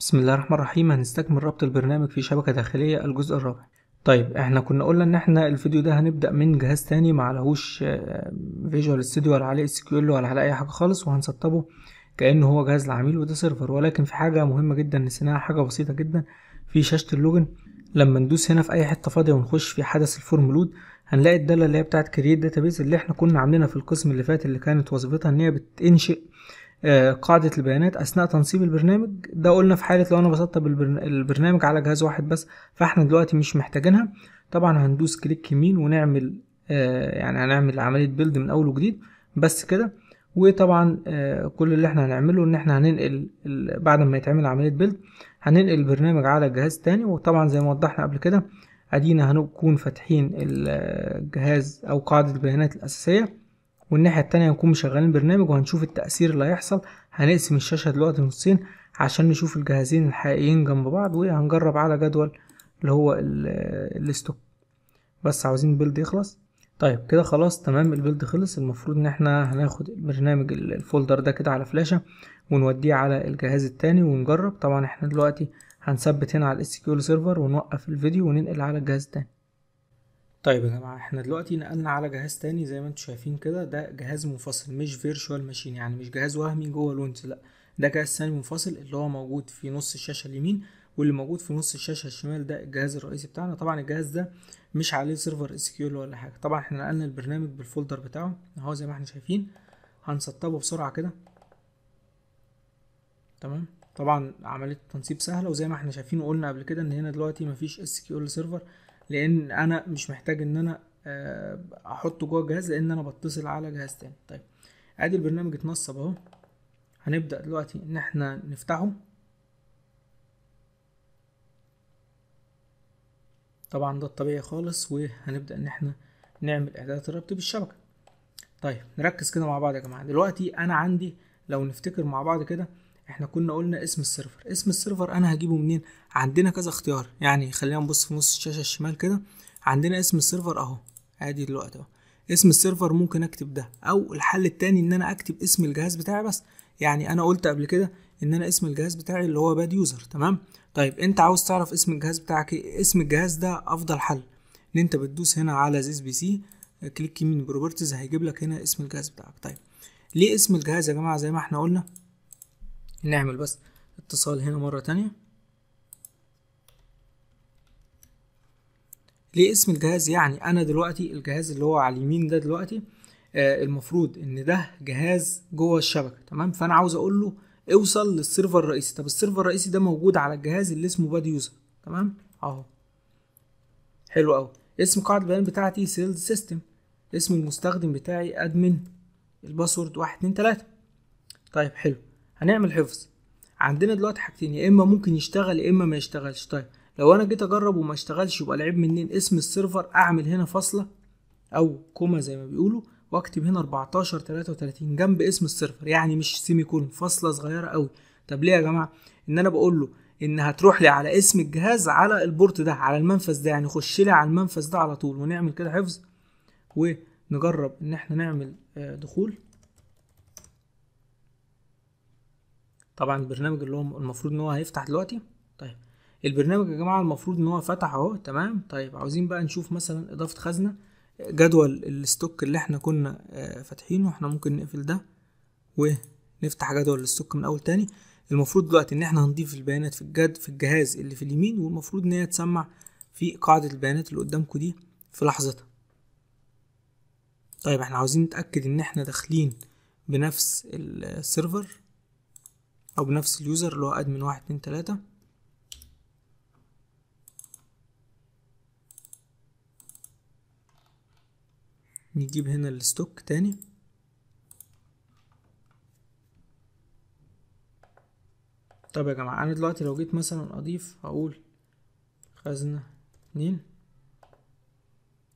بسم الله الرحمن الرحيم هنستكمل ربط البرنامج في شبكة داخلية الجزء الرابع طيب احنا كنا قلنا ان احنا الفيديو ده هنبدأ من جهاز تاني معلهوش فيجوال ستوديو ولا عليه اس كيو ال ولا على اي حاجة خالص وهنسطبه كأنه هو جهاز العميل وده سيرفر ولكن في حاجة مهمة جدا نسيناها حاجة بسيطة جدا في شاشة اللوجن لما ندوس هنا في اي حتة فاضية ونخش في حدث الفورم لود هنلاقي الدالة اللي هي بتاعت كرييت داتابيز اللي احنا كنا عاملينها في القسم اللي فات اللي كانت وظيفتها ان هي بتنشئ آه، قاعدة البيانات أثناء تنصيب البرنامج ده قلنا في حالة لو أنا بسطب البرنامج على جهاز واحد بس فإحنا دلوقتي مش محتاجينها طبعا هندوس كليك يمين ونعمل آه، يعني هنعمل عملية بيلد من أول وجديد بس كده وطبعا آه، كل اللي احنا هنعمله ان احنا هننقل بعد ما يتعمل عملية بيلد هننقل البرنامج على جهاز تاني وطبعا زي ما وضحنا قبل كده ادينا هنكون فاتحين الجهاز او قاعدة البيانات الاساسية والناحية التانية هنكون مشغلين برنامج وهنشوف التأثير اللي هيحصل هنقسم الشاشة دلوقتي نصين عشان نشوف الجهازين الحقيقيين جنب بعض وهنجرب على جدول اللي هو الستوك بس عاوزين البيلد يخلص طيب كده خلاص تمام البيلد خلص المفروض ان احنا هناخد برنامج الفولدر ده كده على فلاشة ونوديه على الجهاز التاني ونجرب طبعا احنا دلوقتي هنثبت هنا على الاس كيو سيرفر ونوقف الفيديو وننقل على الجهاز التاني طيب يا جماعة احنا دلوقتي نقلنا على جهاز تاني زي ما انتم شايفين كده ده جهاز منفصل مش فيرتشوال ماشين يعني مش جهاز وهمي جوه لونت لا ده جهاز تاني منفصل اللي هو موجود في نص الشاشة اليمين واللي موجود في نص الشاشة الشمال ده الجهاز الرئيسي بتاعنا طبعا الجهاز ده مش عليه سيرفر اس كيو ولا حاجة طبعا احنا نقلنا البرنامج بالفولدر بتاعه اهو زي ما احنا شايفين هنسطبه بسرعة كده تمام طبعا عملية التنسيب سهلة وزي ما احنا شايفين وقلنا قبل كده ان هنا دلوقتي مفيش اس كيو سيرفر لان انا مش محتاج ان انا آه، احطه جوه الجهاز لان انا بتصل على جهاز تاني طيب ادي البرنامج اتنصب اهو هنبدا دلوقتي ان احنا نفتحه طبعا ده الطبيعي خالص وهنبدا ان احنا نعمل اعدادات الربط بالشبكه طيب نركز كده مع بعض يا جماعه دلوقتي انا عندي لو نفتكر مع بعض كده احنا كنا قلنا اسم السيرفر اسم السيرفر انا هجيبه منين عندنا كذا اختيار يعني خلينا نبص في نص الشاشه الشمال كده عندنا اسم السيرفر اهو ادي دلوقتي اهو اسم السيرفر ممكن اكتب ده او الحل التاني ان انا اكتب اسم الجهاز بتاعي بس يعني انا قلت قبل كده ان انا اسم الجهاز بتاعي اللي هو باد يوزر تمام طيب انت عاوز تعرف اسم الجهاز بتاعك ايه اسم الجهاز ده افضل حل ان انت بتدوس هنا على زيز بي سي كليك يمين بروبرتيز هيجيب لك هنا اسم الجهاز بتاعك طيب ليه اسم الجهاز يا جماعه زي ما احنا قلنا نعمل بس اتصال هنا مرة تانية ليه اسم الجهاز يعني انا دلوقتي الجهاز اللي هو على اليمين ده دلوقتي آه المفروض ان ده جهاز جوه الشبكه تمام فانا عاوز اقول له اوصل للسيرفر الرئيسي طب السيرفر الرئيسي ده موجود على الجهاز اللي اسمه باد يوزر تمام اهو حلو قوي اسم قاعده البيان بتاعتي سيلز سيستم اسم المستخدم بتاعي ادمن الباسورد واحد اتنين تلاته طيب حلو هنعمل حفظ عندنا دلوقتي حاجتين يا اما ممكن يشتغل يا اما ما يشتغلش طيب لو انا جيت اجرب وما اشتغلش يبقى العيب منين اسم السيرفر اعمل هنا فاصله او كوما زي ما بيقولوا واكتب هنا 14 33 جنب اسم السيرفر يعني مش سيمي كولون فاصله صغيره قوي طب ليه يا جماعه ان انا بقول له ان هتروح لي على اسم الجهاز على البورت ده على المنفذ ده يعني خش لي على المنفذ ده على طول ونعمل كده حفظ ونجرب ان احنا نعمل آه، دخول طبعا البرنامج اللي هو المفروض ان هو هيفتح دلوقتي طيب البرنامج يا جماعه المفروض ان هو فتح اهو تمام طيب عاوزين بقى نشوف مثلا اضافه خزنه جدول الاستوك اللي احنا كنا آه، فاتحينه احنا ممكن نقفل ده ونفتح جدول الاستوك من اول تاني المفروض دلوقتي ان احنا هنضيف البيانات في الجد في الجهاز اللي في اليمين والمفروض ان هي تسمع في قاعده البيانات اللي قدامكم دي في لحظتها طيب احنا عاوزين نتاكد ان احنا داخلين بنفس السيرفر او بنفس اليوزر اللي هو ادمن واحد اتنين تلاتة نجيب هنا الستوك تاني طب يا جماعة انا دلوقتي لو جيت مثلا اضيف هقول خزنة اتنين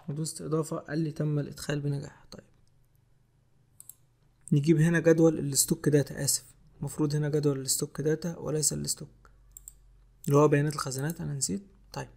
ودوست اضافة قال لي تم الادخال بنجاح طيب نجيب هنا جدول الستوك داتا اسف مفروض هنا جدول الستوك داتا وليس الستوك اللي هو بيانات الخزانات انا نسيت طيب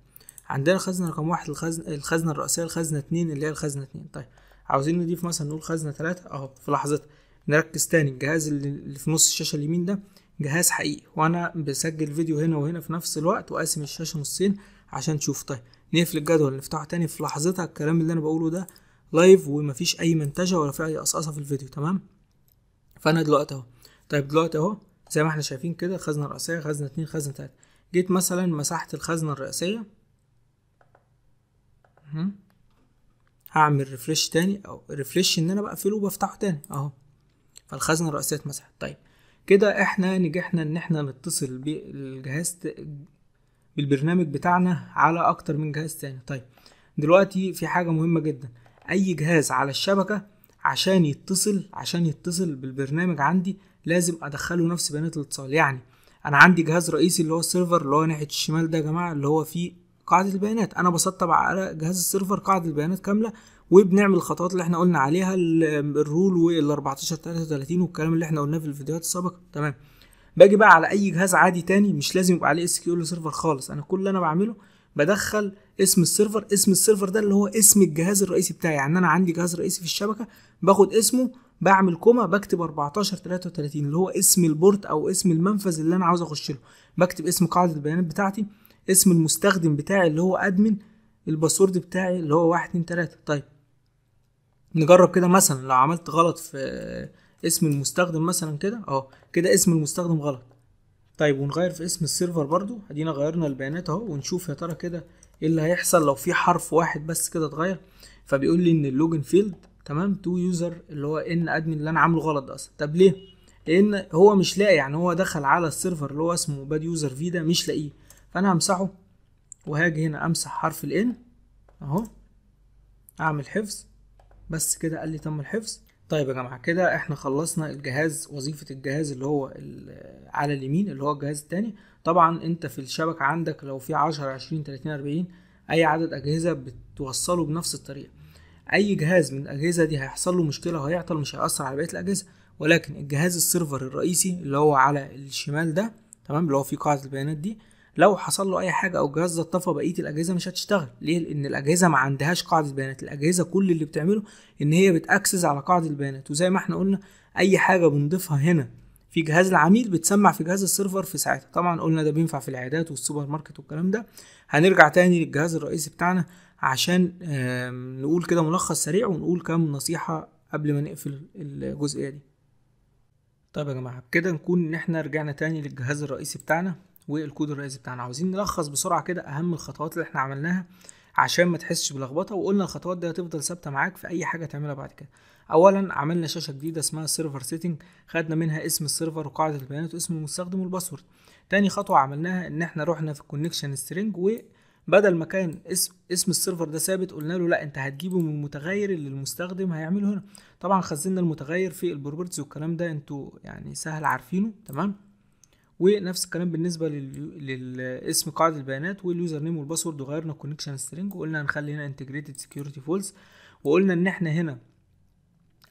عندنا الخزنه رقم واحد الخزن الخزنه الرئيسيه الخزنه اتنين اللي هي الخزنه اتنين طيب عاوزين نضيف مثلا نقول خزنه تلاته اهو في لحظتها نركز تاني الجهاز اللي في نص الشاشه اليمين ده جهاز حقيقي وانا بسجل فيديو هنا وهنا في نفس الوقت وقاسم الشاشه نصين عشان تشوف طيب نقفل الجدول نفتحه تاني في لحظتها الكلام اللي انا بقوله ده لايف ومفيش اي منتجه ولا في اي قصقصه في الفيديو تمام فانا دلوقتي اهو طيب دلوقتي اهو زي ما احنا شايفين كده خزنة رئيسية خزنة اتنين خزنة تلاتة جيت مثلا مساحة الخزنة الرئيسية هعمل ريفريش تاني او ريفريش ان انا بقفله وبفتحه تاني اهو فالخزنة الرئيسية اتمسحت طيب كده احنا نجحنا ان احنا نتصل بالجهاز بالبرنامج بتاعنا على اكتر من جهاز تاني طيب دلوقتي في حاجة مهمة جدا اي جهاز على الشبكة عشان يتصل عشان يتصل بالبرنامج عندي لازم ادخله نفس بيانات الاتصال يعني انا عندي جهاز رئيسي اللي هو السيرفر اللي هو ناحيه الشمال ده يا جماعه اللي هو فيه قاعده البيانات انا بسطب على جهاز السيرفر قاعده البيانات كامله وبنعمل الخطوات اللي احنا قلنا عليها الرول وال 14 33 والكلام اللي احنا قلناه في الفيديوهات السابقه تمام باجي بقى على اي جهاز عادي تاني مش لازم يبقى عليه اس كيو سيرفر خالص انا كل اللي انا بعمله بدخل اسم السيرفر اسم السيرفر ده اللي هو اسم الجهاز الرئيسي بتاعي يعني انا عندي جهاز رئيسي في الشبكه باخد اسمه بعمل كوما بكتب 14 33 اللي هو اسم البورت او اسم المنفذ اللي انا عاوز اخش له بكتب اسم قاعده البيانات بتاعتي اسم المستخدم بتاعي اللي هو ادمن الباسورد بتاعي اللي هو 1 2 3 طيب نجرب كده مثلا لو عملت غلط في اسم المستخدم مثلا كده اه كده اسم المستخدم غلط طيب ونغير في اسم السيرفر برضو ادينا غيرنا البيانات اهو ونشوف يا ترى كده ايه اللي هيحصل لو في حرف واحد بس كده اتغير فبيقول لي ان اللوجن فيلد تمام تو يوزر اللي هو ان ادمن اللي انا عامله غلط ده اصلا طب ليه لان هو مش لاقي يعني هو دخل على السيرفر اللي هو اسمه باد يوزر في ده مش لاقيه فانا همسحه وهاجي هنا امسح حرف الان اهو اعمل حفظ بس كده قال لي تم الحفظ طيب يا جماعه كده احنا خلصنا الجهاز وظيفه الجهاز اللي هو على اليمين اللي هو الجهاز الثاني طبعا انت في الشبكه عندك لو في 10 20 30 40 اي عدد اجهزه بتوصله بنفس الطريقه اي جهاز من الاجهزه دي هيحصل له مشكله وهيعطل مش هيأثر على بقيه الاجهزه ولكن الجهاز السيرفر الرئيسي اللي هو على الشمال ده تمام اللي هو فيه قاعده البيانات دي لو حصل له اي حاجه او الجهاز ده اتطفى بقيه الاجهزه مش هتشتغل ليه لان الاجهزه ما عندهاش قاعده بيانات الاجهزه كل اللي بتعمله ان هي بتاكسس على قاعده البيانات وزي ما احنا قلنا اي حاجه بنضيفها هنا في جهاز العميل بتسمع في جهاز السيرفر في ساعتها طبعا قلنا ده بينفع في العيادات والسوبر ماركت والكلام ده هنرجع تاني للجهاز الرئيسي بتاعنا عشان نقول كده ملخص سريع ونقول كام نصيحة قبل ما نقفل الجزئية دي طيب يا جماعة بكده نكون ان احنا رجعنا تاني للجهاز الرئيسي بتاعنا والكود الرئيسي بتاعنا عاوزين نلخص بسرعة كده اهم الخطوات اللي احنا عملناها عشان ما تحسش بلخبطه وقلنا الخطوات دي هتفضل ثابته معاك في اي حاجه تعملها بعد كده اولا عملنا شاشه جديده اسمها سيرفر سيتنج خدنا منها اسم السيرفر وقاعده البيانات واسم المستخدم والباسورد تاني خطوه عملناها ان احنا رحنا في الكونكشن سترينج بدل ما كان اسم اسم السيرفر ده ثابت قلنا له لا انت هتجيبه من المتغير اللي المستخدم هيعمله هنا طبعا خزنا المتغير في البروبرتيز والكلام ده انتوا يعني سهل عارفينه تمام ونفس الكلام بالنسبه للاسم قاعده البيانات واليوزر نيم والباسورد وغيرنا الكونكشن سترينج وقلنا هنخلي هنا انتجريتد سكيورتي فولس وقلنا ان احنا هنا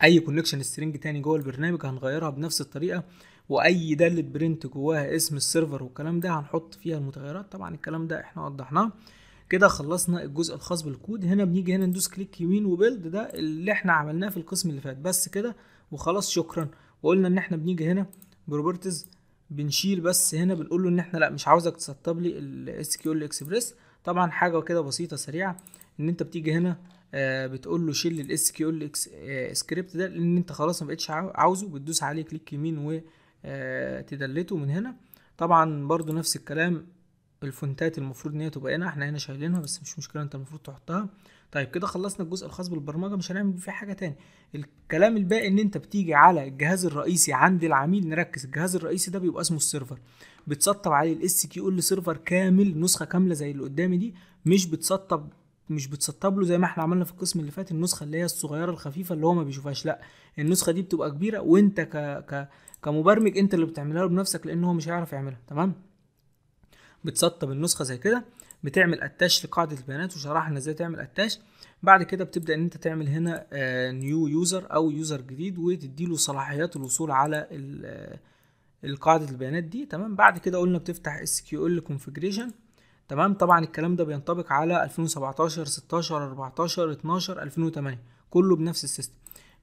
اي كونكشن سترينج تاني جوه البرنامج هنغيرها بنفس الطريقه واي داله برنت جواها اسم السيرفر والكلام ده هنحط فيها المتغيرات طبعا الكلام ده احنا وضحناه كده خلصنا الجزء الخاص بالكود هنا بنيجي هنا ندوس كليك يمين وبيلد ده اللي احنا عملناه في القسم اللي فات بس كده وخلاص شكرا وقلنا ان احنا بنيجي هنا بروبرتيز بنشيل بس هنا بنقول له ان احنا لا مش عاوزك تسطب لي الاس كيو ال اكسبريس طبعا حاجه كده بسيطه سريعه ان انت بتيجي هنا آه، بتقول له شيل الاس كيو ال سكريبت آه، ده لان انت خلاص ما بقتش عاوزه بتدوس عليه كليك يمين و آه، تدلته من هنا طبعا برضو نفس الكلام الفونتات المفروض ان هي تبقى هنا احنا هنا شايلينها بس مش مشكله انت المفروض تحطها طيب كده خلصنا الجزء الخاص بالبرمجه مش هنعمل فيه حاجه تاني الكلام الباقي ان انت بتيجي على الجهاز الرئيسي عند العميل نركز الجهاز الرئيسي ده بيبقى اسمه السيرفر بتسطب عليه الاس كيو سيرفر كامل نسخه كامله زي اللي قدامي دي مش بتسطب مش بتسطب له زي ما احنا عملنا في القسم اللي فات النسخه اللي هي الصغيره الخفيفه اللي هو ما بيشوفهاش لا النسخه دي بتبقى كبيره وانت ك ك كمبرمج انت اللي بتعملها له بنفسك لان هو مش هيعرف يعملها تمام بتسطب النسخه زي كده بتعمل اتاش لقاعده البيانات وشرحنا ازاي تعمل اتاش بعد كده بتبدا ان انت تعمل هنا نيو آه، يوزر او يوزر جديد وتديله صلاحيات الوصول على آه، القاعده البيانات دي تمام بعد كده قلنا بتفتح اس كيو ال كونفجريشن تمام طبعا الكلام ده بينطبق على 2017 16 14 12 2008 كله بنفس السيستم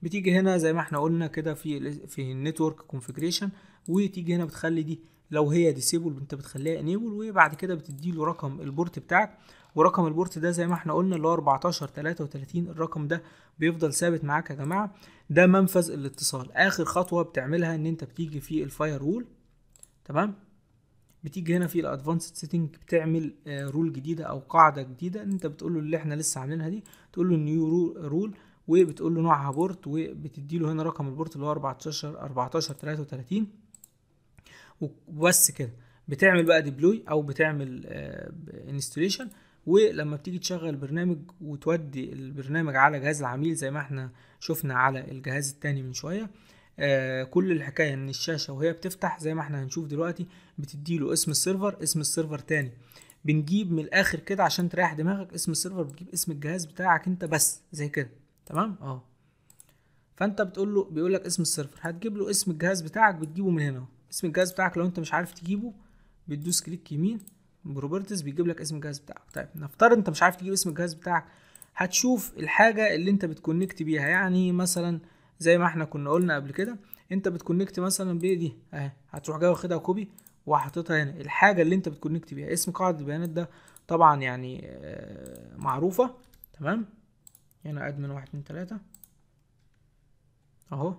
بتيجي هنا زي ما احنا قلنا كده في في النتورك كونفيجريشن وتيجي هنا بتخلي دي لو هي ديسيبل انت بتخليها انيبل وبعد كده بتدي له رقم البورت بتاعك ورقم البورت ده زي ما احنا قلنا اللي هو 14 33 الرقم ده بيفضل ثابت معاك يا جماعه ده منفذ الاتصال اخر خطوه بتعملها ان انت بتيجي في الفاير وول تمام بتيجي هنا في الادفانسد سيتنج بتعمل آه، رول جديده او قاعده جديده انت بتقول له اللي احنا لسه عاملينها دي تقول له نيو رول وبتقول له نوعها بورت وبتدي له هنا رقم البورت اللي هو 14 14 33 وبس كده بتعمل بقى ديبلوي او بتعمل انستليشن آه، ولما بتيجي تشغل برنامج وتودي البرنامج على جهاز العميل زي ما احنا شفنا على الجهاز التاني من شويه آه كل الحكايه ان الشاشه وهي بتفتح زي ما احنا هنشوف دلوقتي بتديله اسم السيرفر اسم السيرفر تاني بنجيب من الاخر كده عشان تريح دماغك اسم السيرفر بتجيب اسم الجهاز بتاعك انت بس زي كده تمام اه فانت بتقول له بيقول لك اسم السيرفر هتجيب له اسم الجهاز بتاعك بتجيبه من هنا اسم الجهاز بتاعك لو انت مش عارف تجيبه بتدوس كليك يمين بروبرتيز بيجيب لك اسم الجهاز بتاعك طيب نفترض انت مش عارف تجيب اسم الجهاز بتاعك هتشوف الحاجه اللي انت بتكونكت بيها يعني مثلا زي ما احنا كنا قلنا قبل كده انت بتكونكت مثلا دي اهي هتروح جاي واخدها كوبي وحاططها هنا الحاجه اللي انت بتكونكت بيها اسم قاعده البيانات ده طبعا يعني آه، معروفه تمام هنا ادمن واحد اتنين تلاته اهو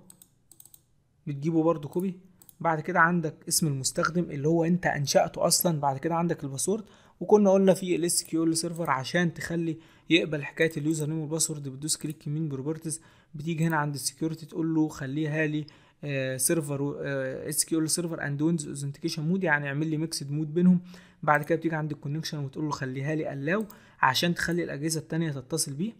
بتجيبه برضو كوبي بعد كده عندك اسم المستخدم اللي هو انت انشأته اصلا بعد كده عندك الباسورد وكنا قلنا في الاس كيو سيرفر عشان تخلي يقبل حكايه اليوزر نيم والباسورد بتدوس كليك يمين بروبرتيز بتيجي هنا عند السكيورتي تقول له خليها لي سيرفر اس كيو ال سيرفر اند ويندوز اوثنتيكيشن مود يعني اعمل لي ميكسد مود بينهم بعد كده بتيجي عند الكونكشن وتقول له خليها لي الاو عشان تخلي الاجهزه الثانيه تتصل بيه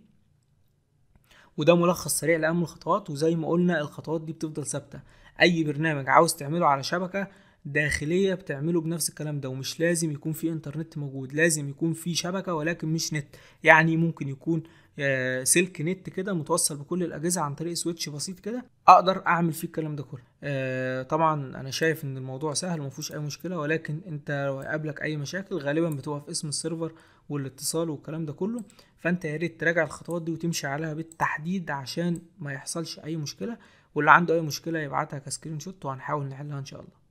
وده ملخص سريع لاهم الخطوات وزي ما قلنا الخطوات دي بتفضل ثابته اي برنامج عاوز تعمله على شبكه داخليه بتعمله بنفس الكلام ده ومش لازم يكون في انترنت موجود لازم يكون في شبكه ولكن مش نت يعني ممكن يكون آه، سلك نت كده متوصل بكل الاجهزه عن طريق سويتش بسيط كده اقدر اعمل فيه الكلام ده كله آه، طبعا انا شايف ان الموضوع سهل فيهوش اي مشكله ولكن انت لو هيقابلك اي مشاكل غالبا بتبقى في اسم السيرفر والاتصال والكلام ده كله فانت يا ريت تراجع الخطوات دي وتمشي عليها بالتحديد عشان ما يحصلش اي مشكله واللي عنده اي مشكله يبعتها كسكرين شوت وهنحاول نحلها ان شاء الله